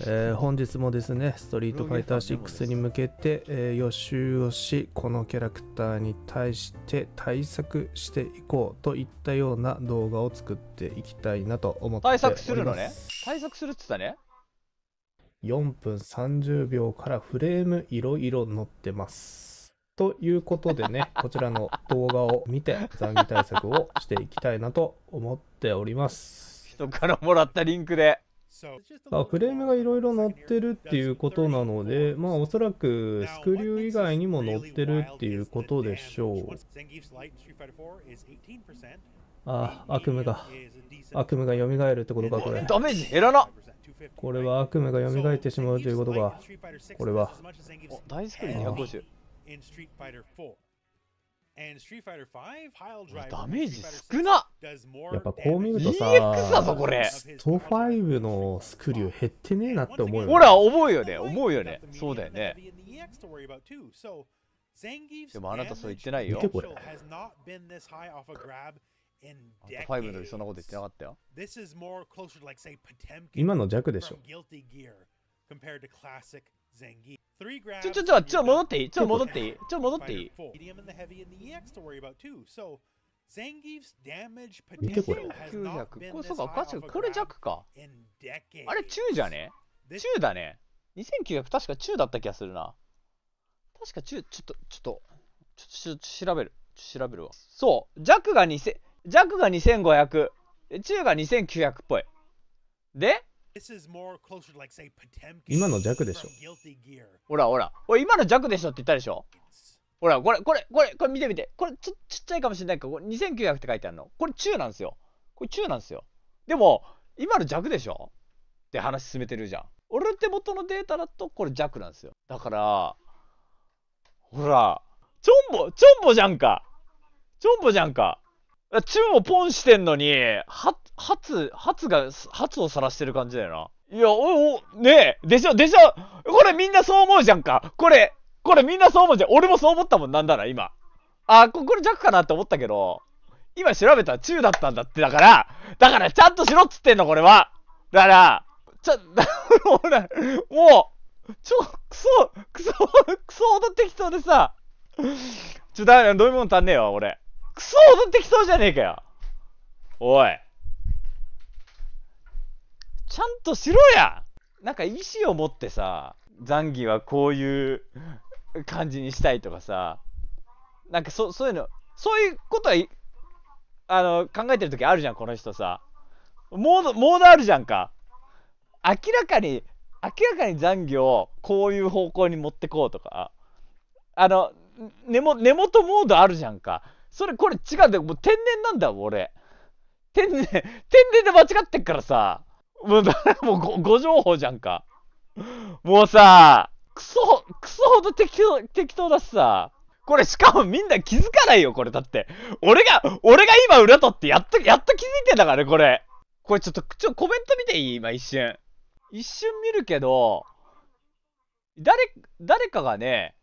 えー、本日もですねストリートファイター6に向けて、えー、予習をしこのキャラクターに対して対策していこうといったような動画を作っていきたいなと思っております対策するのね対策するっつったね4分30秒からフレームいろいろ載ってますということでねこちらの動画を見て残疑対策をしていきたいなと思っております人からもらったリンクであフレームがいろいろ乗ってるっていうことなので、まあ、おそらくスクリュー以外にも乗ってるっていうことでしょう。ああ、悪夢が。悪夢が蘇るってことか、これ。ダメージ減らなこれは悪夢が蘇ってしまうということか。これは。大スクリーン250。ダメージ少なやっぱこう見るとさ、DX だぞこれスト5のスクリュー減ってねえなって思うよ、ね、ほら、思うよね、思うよね。そうだよね。でもあなたそう言ってないよ。見てこれ。ファイブの時そんなこと言ってなかったよ。今の弱でしょ。ちょ、ちょ、ちょ、ちょ、戻っていいちょ、戻っていいちょ、戻っていい見てこれ。900。これ、そうか、確かにこれ弱か。あれ、中じゃね中だね。2900、確か中だった気がするな。確か中、ちょっと、ちょっと、ちょっと調べる。調べるわ。そう。弱が2000、弱が2500。中が2900っぽい。で、今の弱でしょほらほらほら今の弱でしょって言ったでしょほらこれこれこれこれ見て見てこれちちっちゃいかもしれないけど2900って書いてあるのこれ中なんですよこれ中なんですよでも今の弱でしょって話進めてるじゃん俺の手元のデータだとこれ弱なんですよだからほらチョンボチョンボじゃんかチョンボじゃんかチュンをポンしてんのに、は、はつ、はつが、はつを晒してる感じだよな。いや、お、お、ねえ、でしょ、でしょ、これみんなそう思うじゃんか。これ、これみんなそう思うじゃん。俺もそう思ったもんなんだな、今。あ、こ、これ弱かなって思ったけど、今調べたら中だったんだって、だから、だからちゃんとしろっつってんの、これは。だから、ちゃ、ほ ら、もう、ちょ、くそ、くそ、くそってきそうでさ、ちょ、だ、飲み物足んねえわ、俺。クソ踊ってきそうじゃねえかよおいちゃんとしろやなんか意思を持ってさ残儀はこういう感じにしたいとかさなんかそそういうのそういうことはあの考えてる時あるじゃんこの人さモードモードあるじゃんか明らかに明らかに残儀をこういう方向に持ってこうとかあの根元モードあるじゃんかそれ、これ違うんだよ。もう天然なんだ、俺。天然、天然で間違ってっからさ。もう、もうご、ご情報じゃんか。もうさ、クソ、クソほど適当、適当だしさ。これしかもみんな気づかないよ、これ。だって。俺が、俺が今裏取ってやっと、やっと気づいてんだからね、これ。これちょっと、ちょ、コメント見ていい今一瞬。一瞬見るけど、誰、誰かがね、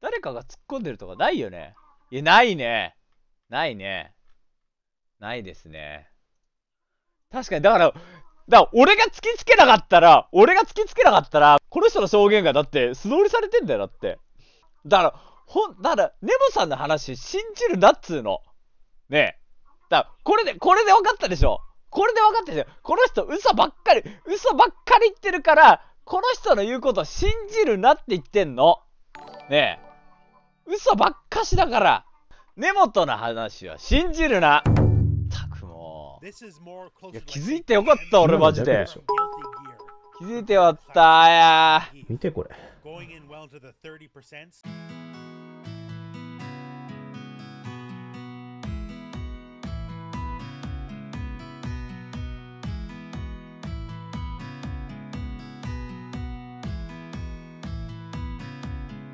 誰かが突っ込んでるとかないよね。いや、ないね。ないね。ないですね。確かに、だから、だから俺が突きつけなかったら、俺が突きつけなかったら、この人の証言がだって素通りされてんだよ、だって。だから、ほん、だから、ネボさんの話信じるなっつうの。ねえ。だこれで、これで分かったでしょ。これで分かったでしょ。この人嘘ばっかり、嘘ばっかり言ってるから、この人の言うことを信じるなって言ってんの。ねえ。嘘ばっかしだから根本の話は信じるなたくもいや気づいてよかった俺マジで気づいてよかったいや見てこれ